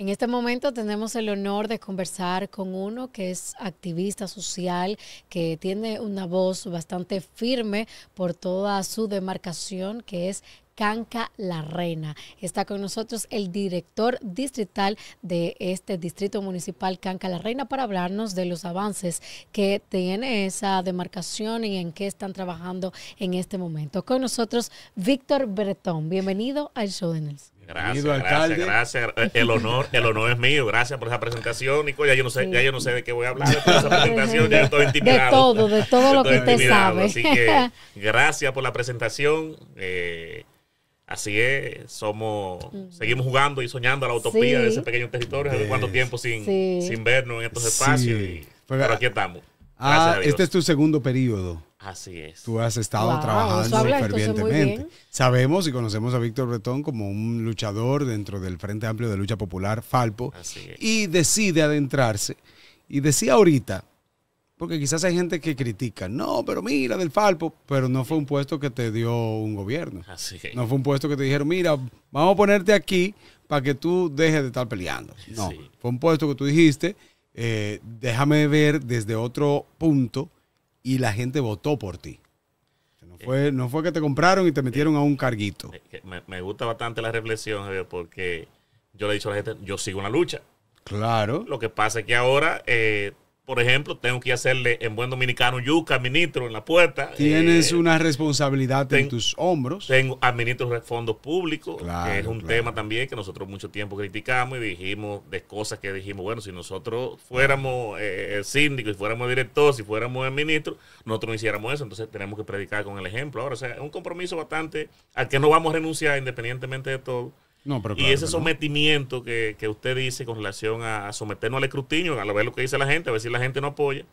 En este momento tenemos el honor de conversar con uno que es activista social, que tiene una voz bastante firme por toda su demarcación, que es Canca La Reina. Está con nosotros el director distrital de este distrito municipal Canca La Reina para hablarnos de los avances que tiene esa demarcación y en qué están trabajando en este momento. Con nosotros Víctor Bretón. Bienvenido al show de Nelson. Gracias, gracias, gracias, eh, El honor, el honor es mío. Gracias por esa presentación, Nico. Ya yo no sé, ya yo no sé de qué voy a hablar de esa presentación. Ya De todo, de todo lo que usted sabe. Así que gracias por la presentación. Eh, así es, somos, seguimos jugando y soñando a la utopía de ese pequeño territorio. ¿Hace cuánto tiempo sin, sin vernos en estos espacios? Y, pero aquí estamos. ah, este es tu segundo periodo. Así es. Tú has estado trabajando fervientemente. Sabemos y conocemos a Víctor Bretón como un luchador dentro del Frente Amplio de Lucha Popular, Falpo, y decide adentrarse. Y decía ahorita, porque quizás hay gente que critica, no, pero mira del Falpo, pero no fue un puesto que te dio un gobierno. Así es. No fue un puesto que te dijeron, mira, vamos a ponerte aquí para que tú dejes de estar peleando. No, fue un puesto que tú dijiste, eh, déjame ver desde otro punto y la gente votó por ti. No eh, fue, no fue que te compraron y te metieron eh, a un carguito. Eh, me, gusta bastante la reflexión, porque yo le he dicho a la gente, yo sigo en la lucha. Claro. Lo que pasa es que ahora por ejemplo, tengo que hacerle en buen dominicano yuca, ministro, en la puerta. Tienes eh, una responsabilidad en tus hombros. Tengo, administro fondos públicos, es un tema también que nosotros mucho tiempo criticamos y dijimos de cosas que dijimos, bueno, si nosotros fuéramos eh, síndico, si fuéramos directores, si fuéramos el ministro, nosotros no hiciéramos eso. Entonces tenemos que predicar con el ejemplo. Ahora, o sea, es un compromiso bastante al que no vamos a renunciar independientemente de todo y ese sometimiento que, que, usted dice con relación a someternos al escrutinio, a ver lo que dice la gente, a ver si la gente no apoya,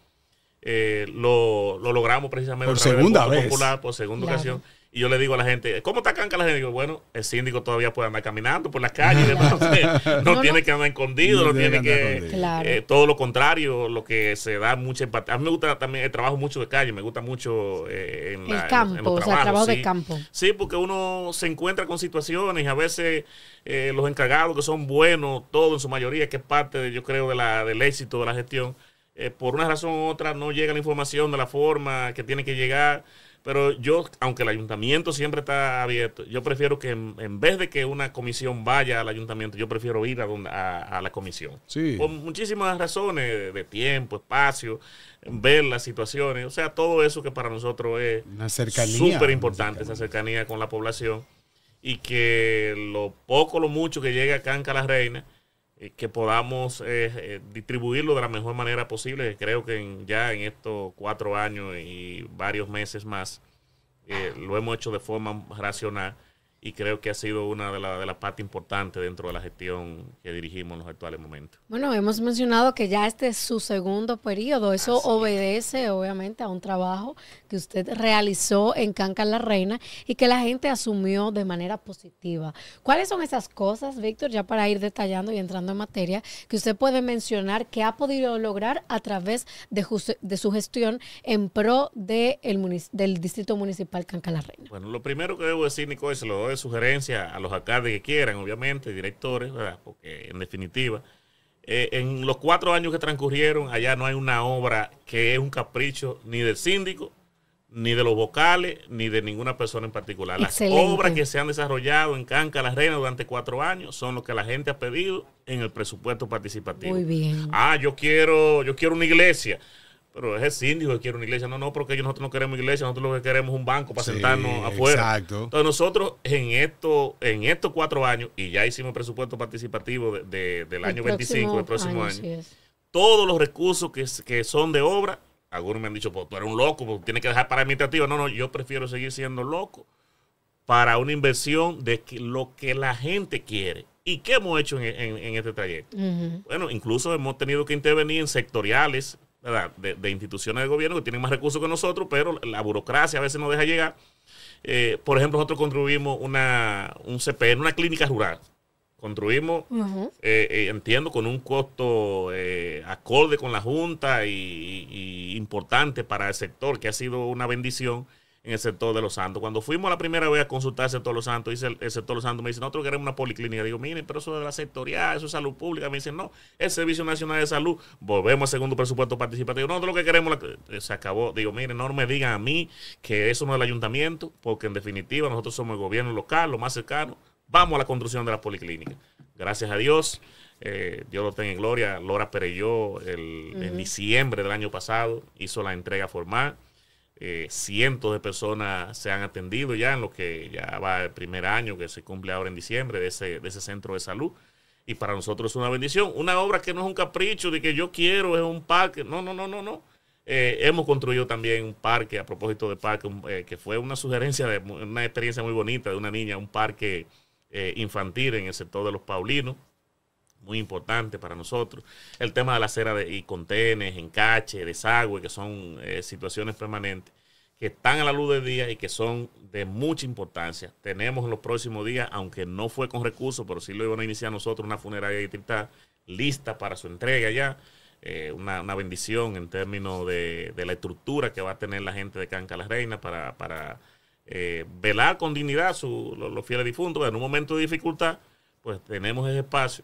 eh, lo, lo, logramos precisamente por segunda vez. por segunda ocasión. Y yo le digo a la gente, ¿cómo está canca la gente? digo, bueno, el síndico todavía puede andar caminando por las calles, no, tiene que andar escondido, no, tiene que... Eh, todo lo contrario, lo que se da mucho empatía. A mí me gusta también, el trabajo mucho de calle, me gusta mucho eh, en el campo, o sea, el trabajo de campo. Sí, porque uno se encuentra con situaciones, a veces eh, los encargados que son buenos, todo en su mayoría, que es parte, de, yo creo, de la, del éxito de la gestión, por una razón u otra no llega la información de la forma que tiene que llegar. Pero yo, aunque el ayuntamiento siempre está abierto, yo prefiero que en, vez de que una comisión vaya al ayuntamiento, yo prefiero ir a, donde, a, la comisión. Sí. Por muchísimas razones, de, tiempo, espacio, ver las situaciones, o sea, todo eso que para nosotros es súper importante, esa cercanía con la población y que lo poco, lo mucho que llegue acá en Calas Reina eh, que podamos eh, eh, distribuirlo de la mejor manera posible. Creo que ya en estos cuatro años y varios meses más lo hemos hecho de forma racional y creo que ha sido una de las partes importantes dentro de la gestión que dirigimos en los actuales momentos. Bueno, hemos mencionado que ya este es su segundo periodo. Eso obedece, obviamente, a un trabajo que usted realizó en Canca La Reina y que la gente asumió de manera positiva. ¿Cuáles son esas cosas, Víctor, ya para ir detallando y entrando en materia, que usted puede mencionar que ha podido lograr a través de, de su gestión en pro de el del Distrito Municipal Canca La Reina? Bueno, lo primero que debo decir, Nico, es lo doy sugerencia a los alcaldes que quieran, obviamente, directores, porque en definitiva, eh, en los cuatro años que transcurrieron, allá no hay una obra que es un capricho ni del síndico, ni de los vocales, ni de ninguna persona en particular. Las obras que se han desarrollado en Canca, Las Reinas durante cuatro años son lo que la gente ha pedido en el presupuesto participativo. Muy bien. Ah, yo quiero, yo quiero una iglesia. Pero es el síndico que quiere una iglesia. No, no, porque nosotros no queremos iglesia, nosotros lo que queremos es un banco para sentarnos afuera. Exacto. Entonces nosotros en, esto, en estos cuatro años, y ya hicimos presupuesto participativo del año 25, del próximo año, todos los recursos que, son de obra, algunos me han dicho, pues tú eres un loco, porque tienes que dejar para administrativo. No, no, yo prefiero seguir siendo loco para una inversión de lo que la gente quiere. ¿Y qué hemos hecho en, este trayecto? Bueno, incluso hemos tenido que intervenir en sectoriales de, instituciones de gobierno que tienen más recursos que nosotros, pero la burocracia a veces nos deja llegar. Eh, por ejemplo, nosotros construimos una, un CPN, una clínica rural. Construimos, eh, eh, entiendo, con un costo acorde con la Junta y, y, importante para el sector, que ha sido una bendición en el sector de Los Santos. Cuando fuimos la primera vez a consultar el sector de Los Santos, dice el, sector de Los Santos, me dice, nosotros queremos una policlínica. Digo, miren, pero eso es de la sectorial, eso es salud pública. Me dicen, no, el Servicio Nacional de Salud, volvemos al segundo presupuesto participativo. No, nosotros lo que queremos, la... se acabó. Digo, miren, no me digan a mí que eso no es el ayuntamiento, porque en definitiva nosotros somos el gobierno local, lo más cercano. Vamos a la construcción de la policlínica. Gracias a Dios. Eh, Dios lo tenga en gloria. Lora Pereyó, el, en diciembre del año pasado, hizo la entrega formal. Eh, cientos de personas se han atendido ya en lo que ya va el primer año que se cumple ahora en diciembre de ese, de ese centro de salud. Y para nosotros es una bendición. Una obra que no es un capricho de que yo quiero, es un parque. No, no, no, no, no. Eh, hemos construido también un parque, a propósito de parque, eh, que fue una sugerencia de una experiencia muy bonita de una niña, un parque infantil en el sector de los Paulinos muy importante para nosotros. El tema de la acera de, y contenes, encache, desagüe, que son eh, situaciones permanentes que están a la luz del día y que son de mucha importancia. Tenemos en los próximos días, aunque no fue con recursos, pero sí lo iban a iniciar nosotros, una funeraria distrital lista para su entrega ya. Eh, una, bendición en términos de, la estructura que va a tener la gente de Canca Las Reinas para, eh, velar con dignidad su, los fieles difuntos. En un momento de dificultad, pues tenemos ese espacio.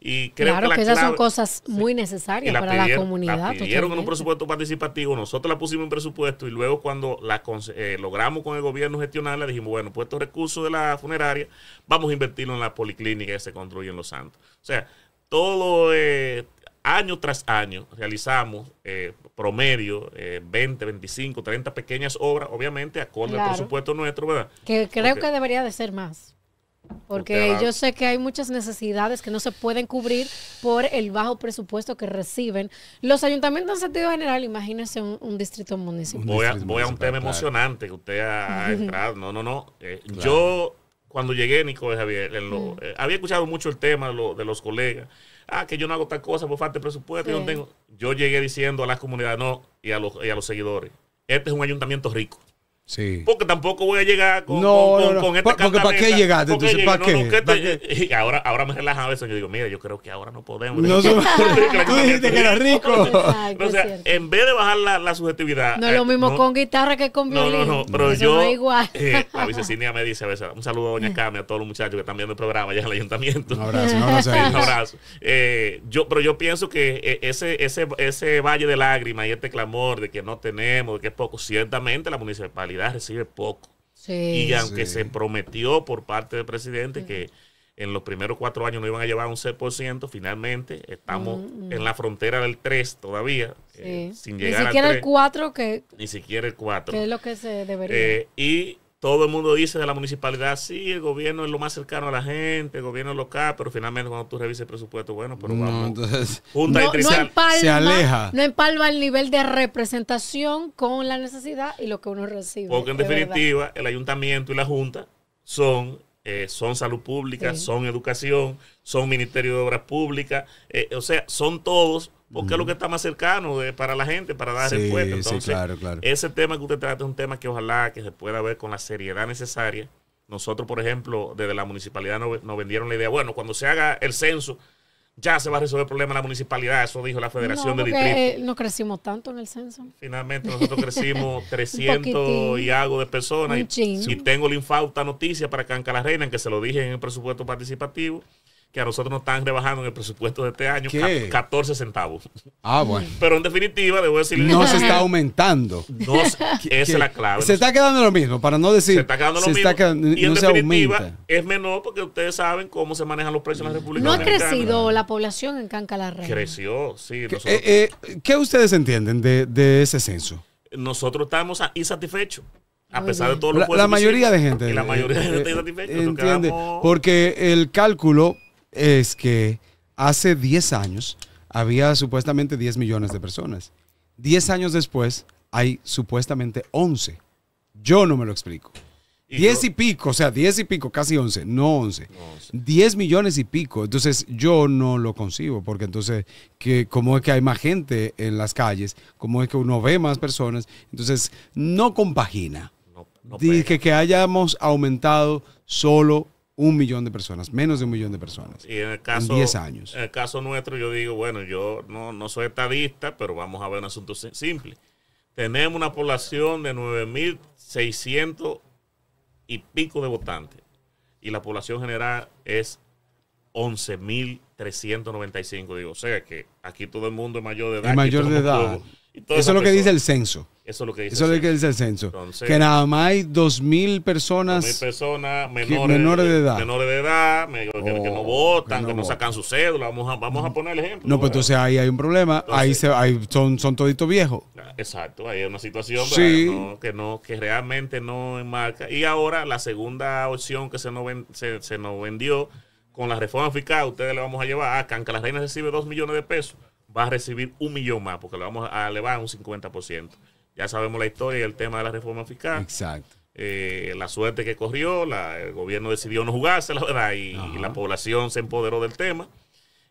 Y creo claro que, esas son cosas muy necesarias para la comunidad. La pidieron en un presupuesto participativo, nosotros la pusimos en presupuesto y luego cuando la eh, logramos con el gobierno gestionarla, dijimos, bueno, pues estos recursos de la funeraria, vamos a invertirlo en la policlínica que se construye en Los Santos. O sea, todo eh, año tras año realizamos eh, promedio 20, 25, 30 pequeñas obras, obviamente acorde al presupuesto nuestro, ¿verdad? Que creo que debería de ser más. Porque yo sé que hay muchas necesidades que no se pueden cubrir por el bajo presupuesto que reciben los ayuntamientos en sentido general. Imagínense un, distrito municipal. Voy a, un tema emocionante que usted ha entrado. No, no, no. Eh, yo, cuando llegué, Nico Javier, mm. eh, había escuchado mucho el tema de los colegas. Ah, que yo no hago tal cosa por falta de presupuesto. Yo, tengo. yo llegué diciendo a las comunidades no y a los seguidores. Este es un ayuntamiento rico. Porque tampoco voy a llegar con, con, esta Porque ¿para qué llegaste? Entonces, ¿para, qué? Y ahora, ahora me relaja a veces. Yo digo, mira, yo creo que ahora no podemos. Tú dijiste que era rico. en vez de bajar la, la subjetividad. No es lo eh, mismo con guitarra que con violín. No, no, Pero yo. la vicecinia me dice a veces, un saludo a Doña Cami, a todos los muchachos que están viendo el programa allá en el ayuntamiento. Un abrazo, un abrazo. un abrazo. Eh, yo, pero yo pienso que eh, ese, ese, ese valle de lágrimas y este clamor de que no tenemos, de que es poco, ciertamente la municipalidad recibe poco. Sí. Y aunque se prometió por parte del presidente que en los primeros cuatro años no iban a llevar un 6%, finalmente estamos mm, mm. en la frontera del 3 todavía, eh, sin llegar Ni siquiera el 4 que... Ni siquiera el 4. Que es lo que se debería. Eh, y todo el mundo dice de la municipalidad, sí, el gobierno es lo más cercano a la gente, el gobierno local, pero finalmente cuando tú revisas el presupuesto, bueno, pero vamos, junta y se aleja. No empalma el nivel de representación con la necesidad y lo que uno recibe. Porque en definitiva, el ayuntamiento y la junta son eh, son salud pública, son educación, son Ministerio de Obras Públicas, eh, o sea, son todos, porque lo que está más cercano de, para la gente, para dar respuesta. Entonces, ese tema que usted trata es un tema que ojalá que se pueda ver con la seriedad necesaria. Nosotros, por ejemplo, desde la municipalidad nos vendieron la idea, bueno, cuando se haga el censo, ya se va a resolver el problema en la municipalidad, eso dijo la Federación de eh, no crecimos tanto en el censo. Finalmente nosotros crecimos 300 y algo de personas. Y, tengo la infausta noticia para Canca la Reina, que se lo dije en el presupuesto participativo, que a nosotros nos están rebajando en el presupuesto de este año 14 centavos. Ah, bueno. Pero en definitiva, debo decirle. No se está aumentando. esa es la clave. Se está quedando lo mismo, para no decir. Se está quedando lo mismo. y en definitiva, es menor porque ustedes saben cómo se manejan los precios en la República No ha crecido la población en Cancalarra Creció, sí. ¿Qué, eh, eh, ustedes entienden de, ese censo? Nosotros estamos insatisfechos. A pesar de todo lo la, la mayoría de gente. la mayoría de eh, gente está insatisfecha. Porque el cálculo es que hace 10 años había supuestamente 10 millones de personas. 10 años después hay supuestamente 11. Yo no me lo explico. 10 y, pico, o sea, 10 y pico, casi 11, no 11. 10 millones y pico. Entonces, yo no lo concibo, porque entonces, que, ¿cómo es que hay más gente en las calles? ¿Cómo es que uno ve más personas? Entonces, no compagina. Dice que, que hayamos aumentado solo un millón de personas, menos de un millón de personas. Y en el caso. 10 años. En el caso nuestro, yo digo, bueno, yo no, no soy estadista, pero vamos a ver un asunto simple. Tenemos una población de 9.600 y pico de votantes. Y la población general es 11.395. Digo, o sea que aquí todo el mundo es mayor de edad. Es mayor de edad. Eso es lo que dice el censo. Eso es lo que dice, Eso es lo que dice el censo. que nada más hay 2.000 personas, personas menores, de edad. Menores de edad, que, no oh, votan, que no, sacan su cédula. Vamos a, vamos a poner el ejemplo. No, pues entonces ahí hay un problema. ahí son, son toditos viejos. Exacto, ahí hay una situación que, no, que realmente no enmarca. Y ahora la segunda opción que se nos, se, nos vendió con la reforma fiscal, ustedes le vamos a llevar a ah, que Canca la Reina recibe 2 millones de pesos, va a recibir un millón más, porque le vamos a elevar un 50%. Ya sabemos la historia y el tema de la reforma fiscal. Exacto. Eh, la suerte que corrió, el gobierno decidió no jugarse, la verdad, y, la población se empoderó del tema.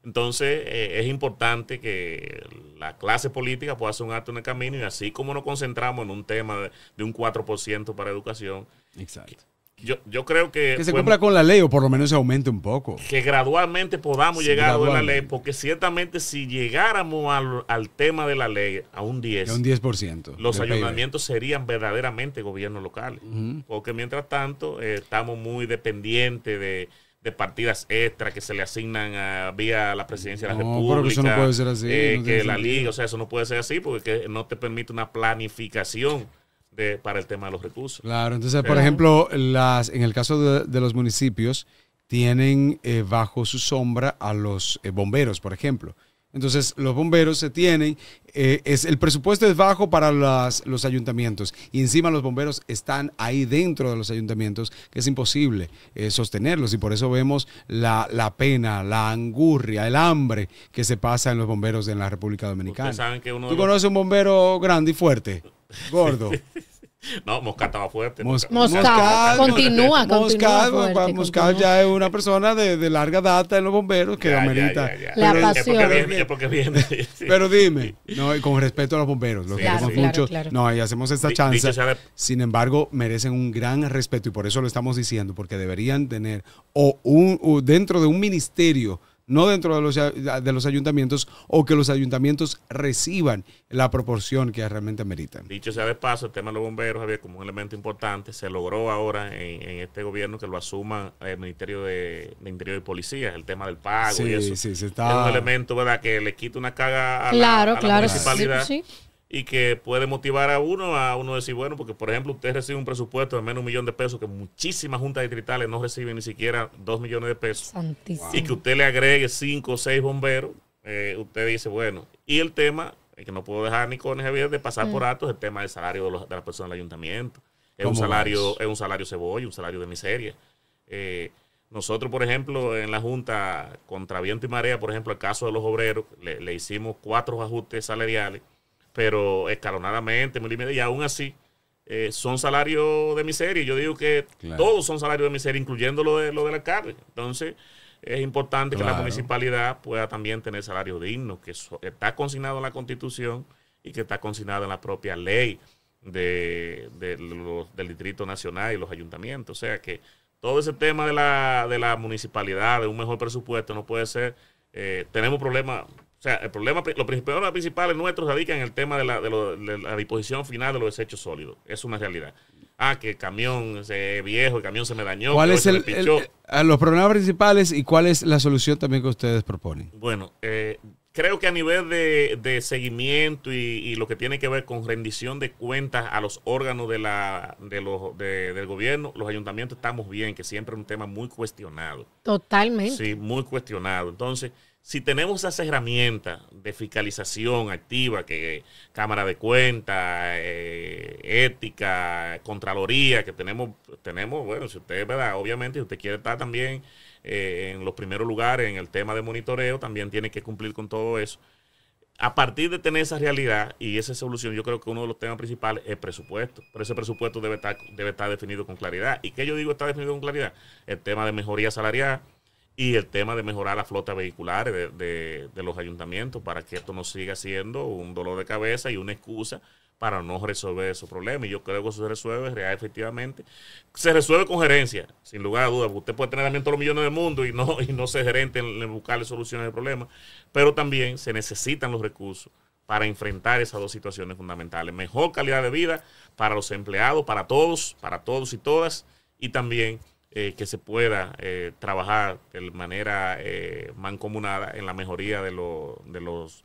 Entonces, eh, es importante que la clase política pueda hacer un acto en el camino y así como nos concentramos en un tema de, de un 4% para educación, Exacto yo, yo creo que... Que se cumpla con la ley o por lo menos se aumente un poco. Que gradualmente podamos llegar a la ley, porque ciertamente si llegáramos al, al tema de la ley a un 10... A un 10%. Los ayuntamientos serían verdaderamente gobiernos locales, porque mientras tanto eh, estamos muy dependientes de, partidas extras que se le asignan a, vía la presidencia de la República. Eso no puede ser así, eh, que la ley, o sea, eso no puede ser así porque no te permite una planificación para el tema de los recursos. Claro, entonces, por ejemplo, las, en el caso de, los municipios, tienen eh, bajo su sombra a los eh, bomberos, por ejemplo. Entonces, los bomberos se tienen, eh, es, el presupuesto es bajo para los ayuntamientos y encima los bomberos están ahí dentro de los ayuntamientos, que es imposible sostenerlos y por eso vemos la, la, pena, la angurria, el hambre que se pasa en los bomberos en la República Dominicana. ¿Tú conoces un bombero grande y fuerte? Gordo. No, Mosca estaba fuerte. Mosca, continúa, continúa ya es una persona de, larga data en los bomberos que amerita. la pero, pasión. Pero dime, no, con respeto a los bomberos, los No, hacemos esta chance. Sin embargo, merecen un gran respeto y por eso lo estamos diciendo, porque deberían tener o un dentro de un ministerio no dentro de los, de los ayuntamientos, o que los ayuntamientos reciban la proporción que realmente meritan. Dicho sea de paso, el tema de los bomberos, había como un elemento importante, se logró ahora en, este gobierno que lo asuma el Ministerio de, Interior y Policía, el tema del pago sí, y eso. Sí, está... Es un elemento, ¿verdad?, que le quita una caga a la, claro, Sí, y que puede motivar a uno a uno decir, bueno, porque por ejemplo usted recibe un presupuesto de menos de un millón de pesos, que muchísimas juntas distritales no reciben ni siquiera dos millones de pesos. Y que usted le agregue cinco o seis bomberos, eh, usted dice, bueno, y el tema, que no puedo dejar ni con Javier de pasar por mm. alto, el tema del salario de, los, de las personas del ayuntamiento. Es un salario, es un salario cebolla, un salario de miseria. Eh, nosotros, por ejemplo, en la Junta, contra viento y marea, por ejemplo, el caso de los obreros, le hicimos cuatro ajustes salariales pero escalonadamente, y aún así eh, son salarios de miseria. Yo digo que todos son salarios de miseria, incluyendo lo, de, lo del alcalde. Entonces, es importante que la municipalidad pueda también tener salario digno, que está consignado en la Constitución y que está consignado en la propia ley de, del Distrito Nacional y los ayuntamientos. O sea que todo ese tema de la, de la municipalidad, de un mejor presupuesto, no puede ser... Eh, tenemos problemas o sea, el problema, los problemas principales nuestros radican en el tema de la, disposición final de los desechos sólidos. Es una realidad ah, que el camión se viejo, el camión se me dañó. ¿Cuáles son eh, los problemas principales y cuál es la solución también que ustedes proponen? Bueno, eh, creo que a nivel de, seguimiento y, lo que tiene que ver con rendición de cuentas a los órganos de la, de los, del gobierno, los ayuntamientos estamos bien, que siempre es un tema muy cuestionado. Totalmente. Sí, muy cuestionado. Entonces, si tenemos esas herramientas de fiscalización activa, que Cámara de Cuentas, eh, ética, Contraloría, que tenemos, tenemos, bueno, si usted, ¿verdad? Obviamente, usted quiere estar también eh, en los primeros lugares en el tema de monitoreo, también tiene que cumplir con todo eso. A partir de tener esa realidad y esa solución, yo creo que uno de los temas principales es presupuesto. Pero ese presupuesto debe estar, debe estar definido con claridad. ¿Y qué yo digo está definido con claridad? El tema de mejoría salarial, y el tema de mejorar la flota vehicular de, los ayuntamientos para que esto no siga siendo un dolor de cabeza y una excusa para no resolver esos problemas. Y yo creo que eso se resuelve real, efectivamente. Se resuelve con gerencia, sin lugar a dudas. Usted puede tener también todos los millones del mundo y no, y no ser gerente en, en buscarle soluciones al problema, pero también se necesitan los recursos para enfrentar esas dos situaciones fundamentales. Mejor calidad de vida para los empleados, para todos, para todos y todas, y también eh, que se pueda eh, trabajar de manera eh, mancomunada en la mejoría de, de, los,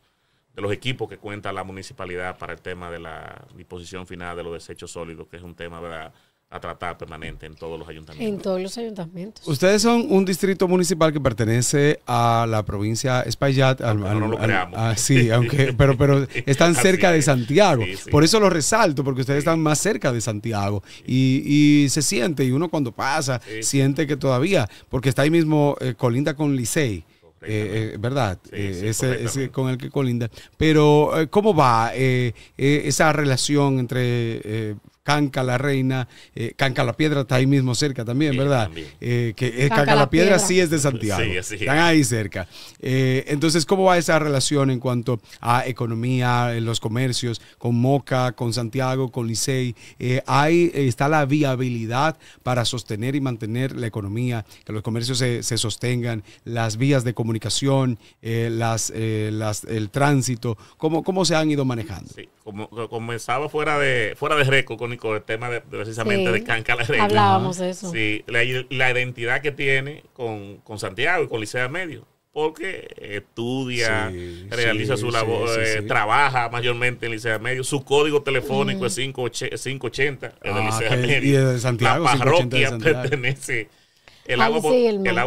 de los equipos que cuenta la municipalidad para el tema de la disposición final de los desechos sólidos, que es un tema ¿verdad? a tratar permanente en todos los ayuntamientos. En todos los ayuntamientos. Ustedes son un distrito municipal que pertenece a la provincia Espaillat. Al, lo creamos. Ah, sí, aunque, pero, pero están cerca de Santiago. Por eso lo resalto, porque ustedes están más cerca de Santiago. Y, se siente, y uno cuando pasa, siente que todavía, porque está ahí mismo eh, colinda con Licey. Eh, eh, ¿verdad? ese, ese, con el que colinda. Pero, ¿cómo va esa relación entre Canca la Reina, eh, Canca la Piedra está ahí mismo cerca también, ¿verdad? Eh, que eh, Canca, la, piedra, sí es de Santiago, están ahí cerca. entonces, ¿cómo va esa relación en cuanto a economía, los comercios, con Moca, con Santiago, con Licey? Ahí ¿Está la viabilidad para sostener y mantener la economía, que los comercios se, sostengan, las vías de comunicación, las, el tránsito? ¿Cómo, ¿Cómo se han ido manejando? Sí, como comenzaba fuera de, fuera de récord con el tema precisamente de Cancala Hablábamos de eso. la, identidad que tiene con, Santiago y con Licea Medio porque estudia, realiza su labor, eh, trabaja mayormente en Licea Medio. Su código telefónico es 580, En Liceo de ah, Medio. Y de Santiago, la parroquia pertenece el, agua,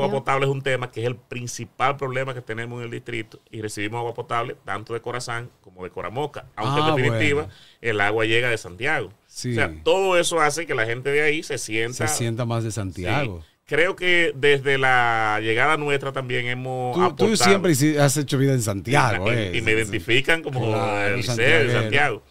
potable es un tema que es el principal problema que tenemos en el distrito y recibimos agua potable tanto de Corazán como de Coramoca, aunque en ah, definitiva el agua llega de Santiago. O sea, todo eso hace que la gente de ahí se sienta... sienta más de Santiago. Creo que desde la llegada nuestra también hemos tú, aportado... siempre has hecho vida en Santiago. Eh. Y, me identifican como el ser De Santiago.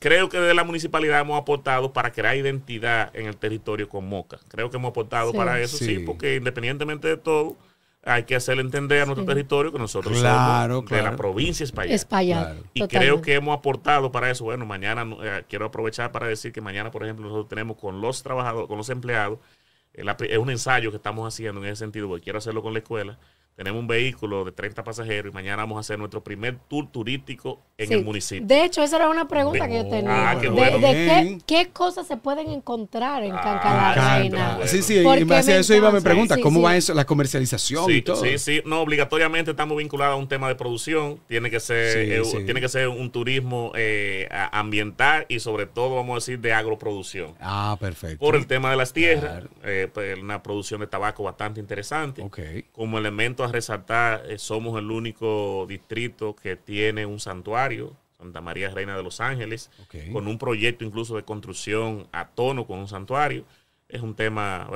Creo que desde la municipalidad hemos aportado para crear identidad en el territorio con Moca. Creo que hemos aportado para eso, sí. porque independientemente de todo, hay que hacer entender a nuestro territorio que nosotros somos de la provincia española. Y creo que hemos aportado para eso. Bueno, mañana eh, quiero aprovechar para decir que mañana, por ejemplo, nosotros tenemos con los trabajadores, con los empleados, eh, es un ensayo que estamos haciendo en ese sentido, porque quiero hacerlo con la escuela tenemos un vehículo de 30 pasajeros y mañana vamos a hacer nuestro primer tour turístico en el municipio. De hecho, esa era una pregunta que yo tenía. Ah, qué de, qué, cosas se pueden encontrar en ah, Cancalar ah, Sí, sí, y en a eso iba mi pregunta, ¿cómo va eso, la comercialización y todo? Sí, sí, no, obligatoriamente estamos vinculados a un tema de producción, tiene que ser, eh, Tiene que ser un turismo eh, ambiental y sobre todo, vamos a decir, de agroproducción. Ah, perfecto. Por el tema de las tierras, eh, pues, una producción de tabaco bastante interesante, Ok. como elemento resaltar, eh, somos el único distrito que tiene un santuario, Santa María Reina de los Ángeles, con un proyecto incluso de construcción a tono con un santuario. Es un tema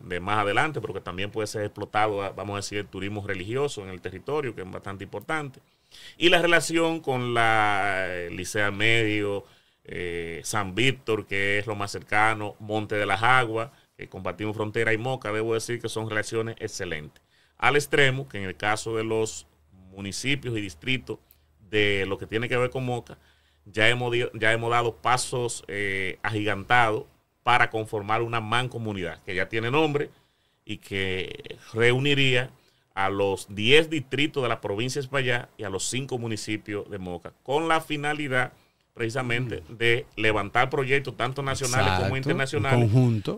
de más adelante, pero que también puede ser explotado, vamos a decir, el turismo religioso en el territorio, que es bastante importante. Y la relación con la eh, Licea Medio, eh, San Víctor, que es lo más cercano, Monte de las Aguas, que compartimos frontera y Moca, debo decir que son relaciones excelentes al extremo que en el caso de los municipios y distritos de lo que tiene que ver con Moca, ya hemos, ya hemos dado pasos eh, agigantados para conformar una mancomunidad que ya tiene nombre y que reuniría a los 10 distritos de la provincia de España y a los 5 municipios de Moca, con la finalidad precisamente de levantar proyectos tanto nacionales como internacionales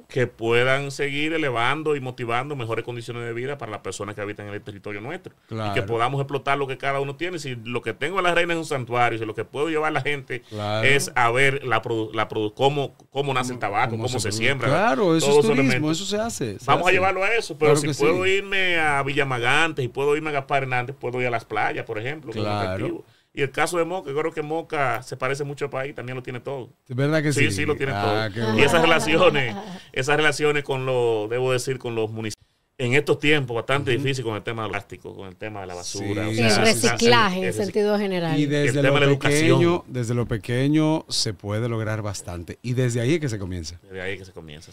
que puedan seguir elevando y motivando mejores condiciones de vida para las personas que habitan en el territorio nuestro y que podamos explotar lo que cada uno tiene si lo que tengo a la reina es un santuario si lo que puedo llevar a la gente es a ver la, la cómo, nace el mm, tabaco cómo, se, siembra claro eso es turismo eso se hace vamos a llevarlo a eso pero si puedo irme a Villamagantes y puedo irme a Gaspar Hernández puedo ir a las playas por ejemplo que claro. Y el caso de Moca, creo que Moca se parece mucho al País, también lo tiene todo. ¿Es verdad que sí? Sí, sí, lo tiene ah, todo. Y esas relaciones, esas relaciones con los, debo decir, con los municipios en estos tiempos bastante difícil con el tema del plástico, con el tema de la basura. el reciclaje en, sentido general. Y desde el lo pequeño, desde lo pequeño se puede lograr bastante. Y desde ahí es que se comienza. Desde ahí es que se comienza.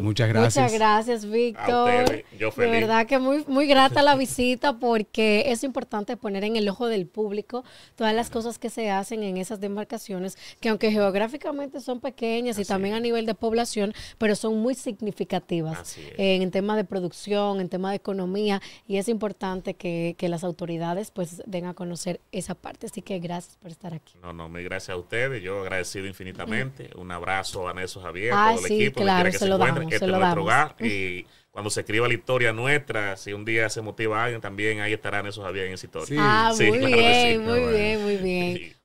muchas gracias. Muchas gracias, Víctor. Yo De verdad que muy, muy grata la visita porque es importante poner en el ojo del público todas las cosas que se hacen en esas demarcaciones, que aunque geográficamente son pequeñas y también a nivel de población, pero son muy significativas en tema de producción en tema de economía, y es importante que, las autoridades pues den a conocer esa parte. Así que gracias por estar aquí. No, no, mi gracias a ustedes, yo agradecido infinitamente. Un abrazo a Neso Javier, ah, equipo, que se, lo damos, se lo este y cuando se escriba la historia nuestra, si un día se motiva alguien, también ahí estará esos Javier en esa historia. muy, bien, muy bien, muy bien,